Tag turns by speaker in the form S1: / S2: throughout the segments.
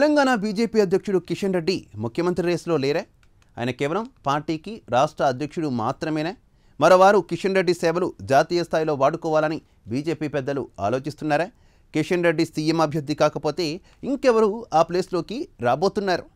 S1: Telangana BJP అధ్యక్షుడు కిషన్ రెడ్డి ముఖ్యమంత్రి రేసులో లేరే ఆయన కేవలం పార్టీకి రాష్ట్ర అధ్యక్షుడు మాత్రమేనే మరోవారు కిషన్ రెడ్డి సేవలు జాతీయ స్థాయిలో వాడుకోవాలని బీజేపీ పెద్దలు ఆలోచిస్తున్నారా కిషన్ రెడ్డి సీఎం అభ్యర్థి కాకపోతే ఇంకెవరు ఆ ప్లేస్లోకి రాబోతున్నారు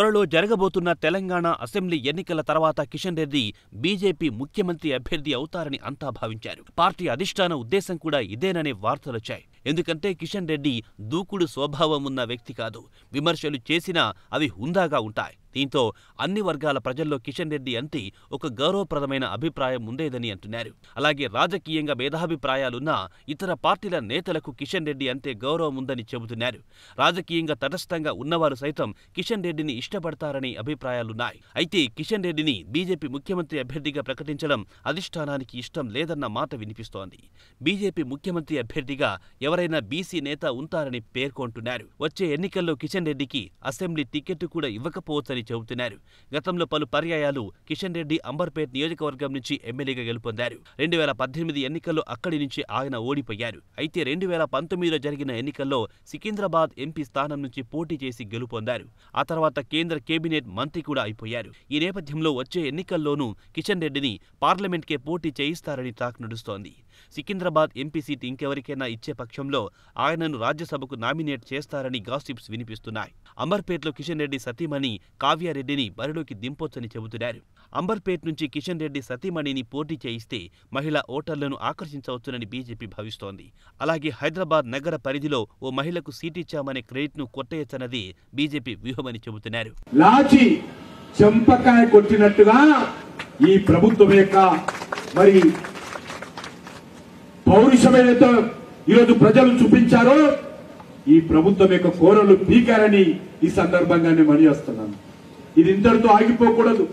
S1: త్వరలో జరగబోతున్న తెలంగాణ అసెంబ్లీ ఎన్నికల తర్వాత కిషన్ రెడ్డి బీజేపీ ముఖ్యమంత్రి అభ్యర్థి అవుతారని అంతా భావించారు పార్టీ అధిష్టాన ఉద్దేశం కూడా ఇదేననే వార్తలొచ్చాయి ఎందుకంటే కిషన్ రెడ్డి దూకుడు స్వభావం ఉన్న వ్యక్తి కాదు విమర్శలు చేసినా అవి హుందాగా ఉంటాయి దీంతో అన్ని వర్గాల ప్రజల్లో కిషన్ రెడ్డి అంతి ఒక గౌరవప్రదమైన అభిప్రాయం ఉండేదని అంటున్నారు అలాగే రాజకీయంగా భేదాభిప్రాయాలున్నా ఇతర పార్టీల నేతలకు కిషన్ రెడ్డి అంతే గౌరవం ఉందని చెబుతున్నారు రాజకీయంగా తటస్థంగా ఉన్నవారు సైతం కిషన్ రెడ్డిని ఇష్టపడతారని అభిప్రాయాలున్నాయి అయితే కిషన్ రెడ్డిని బీజేపీ ముఖ్యమంత్రి అభ్యర్థిగా ప్రకటించడం అధిష్టానానికి ఇష్టం లేదన్న మాట వినిపిస్తోంది బీజేపీ ముఖ్యమంత్రి అభ్యర్థిగా ఎవరైనా బీసీ నేత ఉంటారని పేర్కొంటున్నారు వచ్చే ఎన్నికల్లో కిషన్ రెడ్డికి అసెంబ్లీ టికెట్ కూడా ఇవ్వకపోవచ్చని ఉందని చెబుతున్నారు గతంలో పలు పర్యాయాలు కిషన్ రెడ్డి అంబర్పేట్ నియోజకవర్గం నుంచి ఎమ్మెల్యేగా గెలుపొందారు రెండు వేల పద్దెనిమిది ఎన్నికల్లో అక్కడి నుంచి ఆయన ఓడిపోయారు అయితే రెండు వేల పంతొమ్మిదిలో జరిగిన ఎన్నికల్లో సికింద్రాబాద్ ఎంపీ స్థానం నుంచి పోటీ చేసి గెలుపొందారు ఆ తర్వాత కేంద్ర కేబినెట్ మంత్రి కూడా అయిపోయారు ఈ నేపథ్యంలో వచ్చే ఎన్నికల్లోనూ కిషన్ రెడ్డిని పార్లమెంట్కే పోటీ చేయిస్తారని టాక్ నడుస్తోంది సికింద్రాబాద్ ఎంపీ సీట్ ఇంకెవరికైనా ఇచ్చే పక్షంలో ఆయనను రాజ్యసభకు నామినేట్ చేస్తారని గాసిప్స్ వినిపిస్తున్నాయి అంబర్పేట్లో కిషన్ రెడ్డి సతీమణి కావ్యారెడ్డిని బరిలోకి దింపొచ్చని చెబుతున్నారు అంబర్పేట్ నుంచి కిషన్ రెడ్డి సతీమణిని పోటీ చేయిస్తే మహిళా ఓటర్లను ఆకర్షించవచ్చునని బీజేపీ భావిస్తోంది అలాగే హైదరాబాద్ నగర పరిధిలో ఓ మహిళకు సీటిచ్చామనే ను కొట్టేయచ్చన్నది బీజేపీ వ్యూహమని చెబుతున్నారు లాచి
S2: చెంపకాయ కొట్టినట్టుగా ఈ ప్రభుత్వం యొక్క మరి పౌరుషమేదైతే ఈరోజు ప్రజలు చూపించారో ఈ ప్రభుత్వం యొక్క కోరలు పీకారని ఈ సందర్భంగా నేను మనీ వస్తున్నాను ఇది ఇంతటితో ఆగిపోకూడదు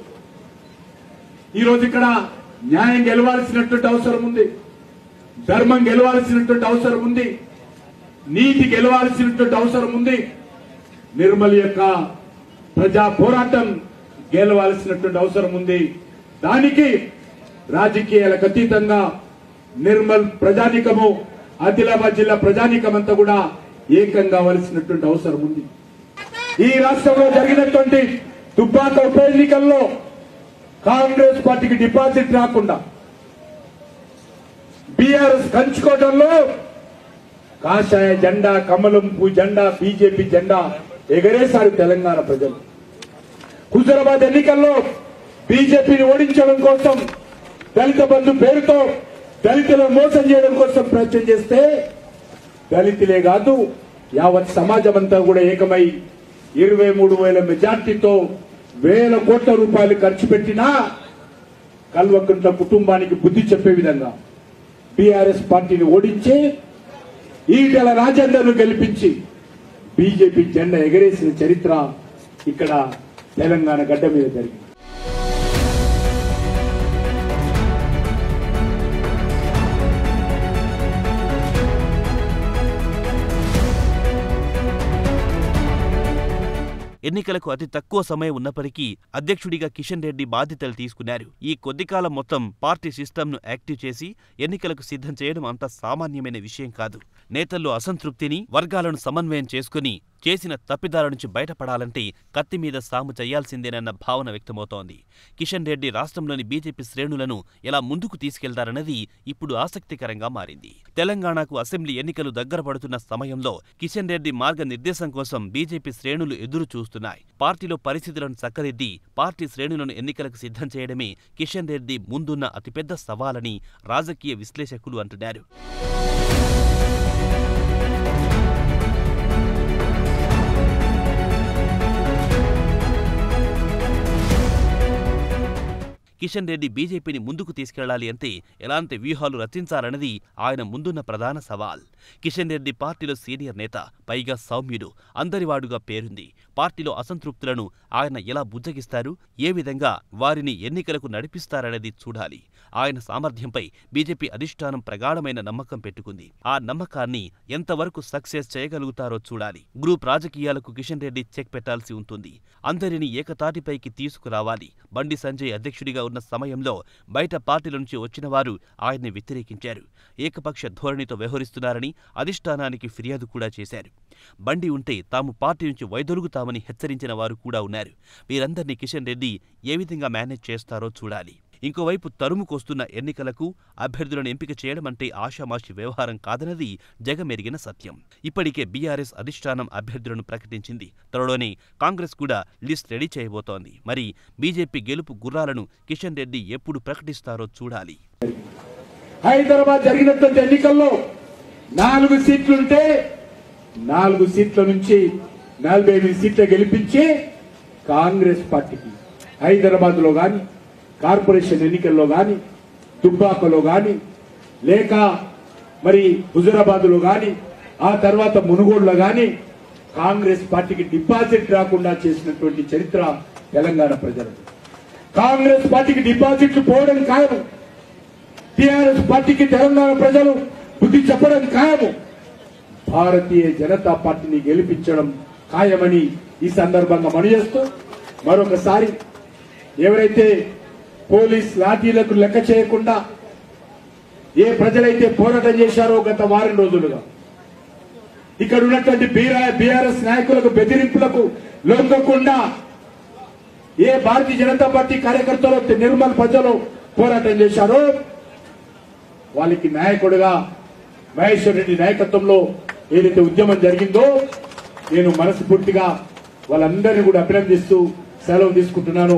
S2: ఈరోజు ఇక్కడ న్యాయం గెలవాల్సినటువంటి అవసరం ఉంది ధర్మం గెలవాల్సినటువంటి అవసరం ఉంది నీతి గెలవాల్సినటువంటి అవసరం ఉంది నిర్మల్ యొక్క ప్రజా పోరాటం గెలవాల్సినటువంటి అవసరం ఉంది దానికి రాజకీయాలకు అతీతంగా నిర్మల్ ప్రజానికము ఆదిలాబాద్ జిల్లా ప్రజానికం అంతా కూడా ఏకం కావలసినటువంటి అవసరం ఉంది ఈ రాష్ట్రంలో జరిగినటువంటి దుబ్బాక ఉప ఎన్నికల్లో కాంగ్రెస్ పార్టీకి డిపాజిట్ రాకుండా బీఆర్ఎస్ కంచుకోవడంలో కాషాయ జెండా కమలంపు జెండా బీజేపీ జెండా ఎగరేశారు తెలంగాణ ప్రజలు హుజరాబాద్ ఎన్నికల్లో బీజేపీని ఓడించడం కోసం దళిత బంధు పేరుతో దళితులను మోసం చేయడం కోసం ప్రయత్నం చేస్తే దళితులే కాదు యావత్ సమాజం అంతా కూడా ఏకమై ఇరవై మూడు వేల మెజార్టీతో వేల కోట్ల రూపాయలు ఖర్చు పెట్టినా కల్వకుంట్ల కుటుంబానికి బుద్ధి చెప్పే విధంగా బీఆర్ఎస్ పార్టీని ఓడించి ఈటల రాజేందర్ను గెలిపించి బీజేపీ జెండా ఎగరేసిన చరిత్ర ఇక్కడ తెలంగాణ గడ్డ మీద జరిగింది
S1: ఎన్నికలకు అతి తక్కువ సమయం ఉన్నప్పటికీ అధ్యక్షుడిగా కిషన్ రెడ్డి బాధ్యతలు తీసుకున్నారు ఈ కొద్ది కాలం మొత్తం పార్టీ సిస్టమ్ను యాక్టివ్ చేసి ఎన్నికలకు సిద్ధం చేయడం అంత సామాన్యమైన విషయం కాదు నేతల్లో అసంతృప్తిని వర్గాలను సమన్వయం చేసుకుని చేసిన తప్పిదాల నుంచి బయటపడాలంటే కత్తి మీద సాము చేయాల్సిందేనన్న భావన వ్యక్తమవుతోంది కిషన్ రెడ్డి రాష్ట్రంలోని బీజేపీ శ్రేణులను ఎలా ముందుకు తీసుకెళ్తారన్నది ఇప్పుడు ఆసక్తికరంగా మారింది తెలంగాణకు అసెంబ్లీ ఎన్నికలు దగ్గర పడుతున్న సమయంలో కిషన్ రెడ్డి మార్గనిర్దేశం కోసం బీజేపీ శ్రేణులు ఎదురు చూస్తున్నాయి పార్టీలో పరిస్థితులను చక్కదిద్ది పార్టీ శ్రేణులను ఎన్నికలకు సిద్ధం చేయడమే కిషన్ రెడ్డి ముందున్న అతిపెద్ద సవాలని రాజకీయ విశ్లేషకులు అంటున్నారు కిషన్ రెడ్డి బీజేపీని ముందుకు తీసుకెళ్లాలి అంటే ఎలాంటి వ్యూహాలు రచించాలన్నది ఆయన ముందున్న ప్రధాన సవాల్ కిషన్ రెడ్డి పార్టీలో సీనియర్ నేత పైగా సౌమ్యుడు అందరివాడుగా పేరుంది పార్టీలో అసంతృప్తులను ఆయన ఎలా బుజ్జగిస్తారు ఏ విధంగా వారిని ఎన్నికలకు నడిపిస్తారనేది చూడాలి ఆయన సామర్థ్యంపై బీజేపీ అధిష్టానం ప్రగాఢమైన నమ్మకం పెట్టుకుంది ఆ నమ్మకాన్ని ఎంతవరకు సక్సెస్ చేయగలుగుతారో చూడాలి గ్రూప్ రాజకీయాలకు కిషన్ రెడ్డి చెక్ పెట్టాల్సి ఉంటుంది అందరినీ ఏకతాటిపైకి తీసుకురావాలి బండి సంజయ్ అధ్యక్షుడిగా ఉన్న సమయంలో బయట పార్టీల నుంచి వచ్చిన వారు ఆయన్ని వ్యతిరేకించారు ఏకపక్ష ధోరణితో వ్యవహరిస్తున్నారని అధిష్టానానికి ఫిర్యాదు కూడా చేశారు బండి ఉంటే తాము పార్టీ నుంచి వైదొలుగుతాం చేస్తామని హెచ్చరించిన వారు కూడా ఉన్నారు వీరందరినీ కిషన్ రెడ్డి ఏ విధంగా మేనేజ్ చేస్తారో చూడాలి ఇంకోవైపు తరుముకొస్తున్న ఎన్నికలకు అభ్యర్థులను ఎంపిక చేయడం అంటే ఆషామాషి వ్యవహారం కాదన్నది జగమెరిగిన సత్యం ఇప్పటికే బీఆర్ఎస్ అధిష్టానం అభ్యర్థులను ప్రకటించింది త్వరలోనే కాంగ్రెస్ కూడా లిస్ట్ రెడీ చేయబోతోంది మరి బీజేపీ గెలుపు గుర్రాలను కిషన్ రెడ్డి ఎప్పుడు ప్రకటిస్తారో చూడాలి
S2: హైదరాబాద్ జరిగినటువంటి ఎన్నికల్లో నాలుగు సీట్లుంటే నాలుగు సీట్ల నుంచి నలభై ఎనిమిది సీట్లు గెలిపించి కాంగ్రెస్ పార్టీకి హైదరాబాద్లో కానీ కార్పొరేషన్ ఎన్నికల్లో కానీ దుబ్బాకలో కానీ లేక మరి లో కానీ ఆ తర్వాత మునుగోడులో కానీ కాంగ్రెస్ పార్టీకి డిపాజిట్ రాకుండా చేసినటువంటి చరిత్ర తెలంగాణ ప్రజలకు కాంగ్రెస్ పార్టీకి డిపాజిట్లు పోవడం ఖాయము టిఆర్ఎస్ పార్టీకి తెలంగాణ ప్రజలు బుద్ధి చెప్పడం ఖాయము భారతీయ జనతా పార్టీని గెలిపించడం ఖాయమని ఈ సందర్భంగా చేస్తూ మరొకసారి ఎవరైతే పోలీస్ లాఠీలకు లెక్క చేయకుండా ఏ ప్రజలైతే పోరాటం చేశారో గత వారం రోజులుగా ఇక్కడ ఉన్నటువంటి బీఆర్ఎస్ నాయకులకు బెదిరింపులకు లొంగకుండా ఏ భారతీయ జనతా పార్టీ కార్యకర్తలు నిర్మల్ ప్రజలు పోరాటం చేశారో వాళ్ళకి నాయకుడుగా మహేశ్వర్ రెడ్డి నాయకత్వంలో ఏదైతే ఉద్యమం జరిగిందో నేను మనస్ఫూర్తిగా వాళ్ళందరినీ కూడా అభినందిస్తూ సెలవు తీసుకుంటున్నాను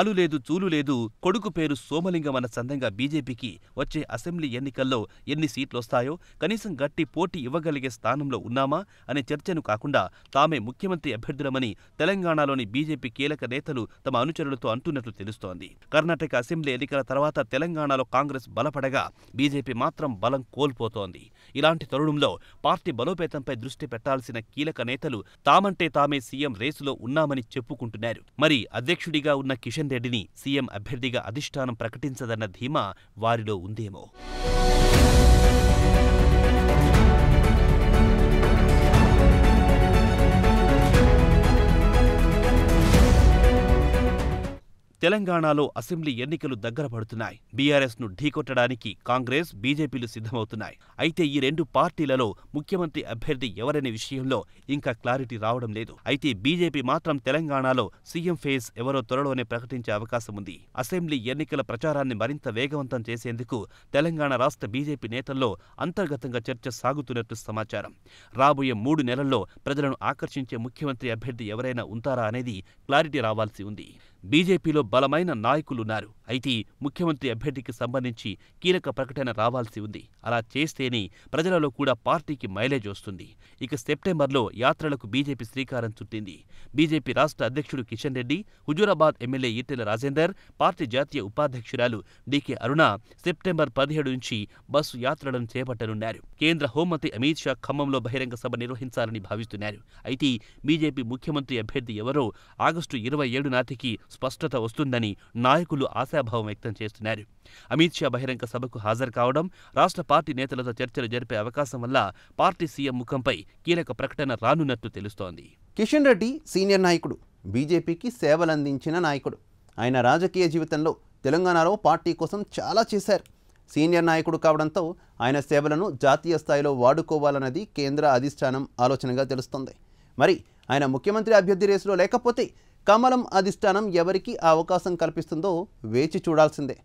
S1: కాలు లేదు చూలు లేదు కొడుకు పేరు సోమలింగం అన్న సందంగా బీజేపీకి వచ్చే అసెంబ్లీ ఎన్నికల్లో ఎన్ని సీట్లొస్తాయో కనీసం గట్టి పోటీ ఇవ్వగలిగే స్థానంలో ఉన్నామా అనే చర్చను కాకుండా తామే ముఖ్యమంత్రి అభ్యర్థులమని తెలంగాణలోని బీజేపీ కీలక నేతలు తమ అనుచరులతో అంటున్నట్లు తెలుస్తోంది కర్ణాటక అసెంబ్లీ ఎన్నికల తర్వాత తెలంగాణలో కాంగ్రెస్ బలపడగా బీజేపీ మాత్రం బలం కోల్పోతోంది ఇలాంటి తరుణంలో పార్టీ బలోపేతంపై దృష్టి పెట్టాల్సిన కీలక నేతలు తామంటే తామే సీఎం రేసులో ఉన్నామని చెప్పుకుంటున్నారు మరి అధ్యక్షుడిగా ఉన్న కిషన్ రెడ్డిని సీఎం అభ్యర్థిగా అధిష్టానం ప్రకటించదన్న ధీమా వారిలో ఉందేమో తెలంగాణలో అసెంబ్లీ ఎన్నికలు దగ్గర పడుతున్నాయి ను ఢీకొట్టడానికి కాంగ్రెస్ బీజేపీలు సిద్ధమవుతున్నాయి అయితే ఈ రెండు పార్టీలలో ముఖ్యమంత్రి అభ్యర్థి ఎవరనే విషయంలో ఇంకా క్లారిటీ రావడం లేదు అయితే బీజేపీ మాత్రం తెలంగాణలో సీఎం ఫేజ్ ఎవరో త్వరలోనే ప్రకటించే అవకాశం ఉంది అసెంబ్లీ ఎన్నికల ప్రచారాన్ని మరింత వేగవంతం చేసేందుకు తెలంగాణ రాష్ట్ర బీజేపీ నేతల్లో అంతర్గతంగా చర్చ సాగుతున్నట్లు సమాచారం రాబోయే మూడు నెలల్లో ప్రజలను ఆకర్షించే ముఖ్యమంత్రి అభ్యర్థి ఎవరైనా ఉంటారా అనేది క్లారిటీ రావాల్సి ఉంది బీజేపీలో బలమైన నాయకులున్నారు అయితే ముఖ్యమంత్రి అభ్యర్థికి సంబంధించి కీలక ప్రకటన రావాల్సి ఉంది అలా చేస్తేనే ప్రజలలో కూడా పార్టీకి మైలేజ్ వస్తుంది ఇక సెప్టెంబర్లో యాత్రలకు బీజేపీ శ్రీకారం చుట్టింది బీజేపీ రాష్ట్ర అధ్యక్షుడు కిషన్ రెడ్డి హుజూరాబాద్ ఎమ్మెల్యే ఈటెల రాజేందర్ పార్టీ జాతీయ ఉపాధ్యక్షురాలు డీకే అరుణ సెప్టెంబర్ పదిహేడు నుంచి బస్సు యాత్రలను చేపట్టనున్నారు కేంద్ర హోంమంత్రి అమిత్ షా ఖమ్మంలో బహిరంగ సభ నిర్వహించాలని భావిస్తున్నారు అయితే బీజేపీ ముఖ్యమంత్రి అభ్యర్థి ఎవరో ఆగస్టు ఇరవై ఏడు నాటికి స్పష్టత వస్తుందని నాయకులు ఆశాభావం వ్యక్తం చేస్తున్నారు అమిత్ షా బహిరంగ సభకు హాజరు కావడం రాష్ట్ర పార్టీ నేతలతో చర్చలు జరిపే అవకాశం వల్ల పార్టీ సీఎం ముఖంపై కీలక ప్రకటన రానున్నట్టు తెలుస్తోంది కిషన్ రెడ్డి సీనియర్ నాయకుడు బీజేపీకి సేవలందించిన నాయకుడు ఆయన రాజకీయ జీవితంలో తెలంగాణలో పార్టీ కోసం చాలా చేశారు సీనియర్ నాయకుడు కావడంతో ఆయన సేవలను జాతీయ స్థాయిలో వాడుకోవాలన్నది కేంద్ర అధిష్టానం ఆలోచనగా తెలుస్తోంది మరి ఆయన ముఖ్యమంత్రి అభ్యర్థి రేసులో లేకపోతే కమలం అధిష్టానం ఎవరికి అవకాశం కల్పిస్తుందో వేచి చూడాల్సిందే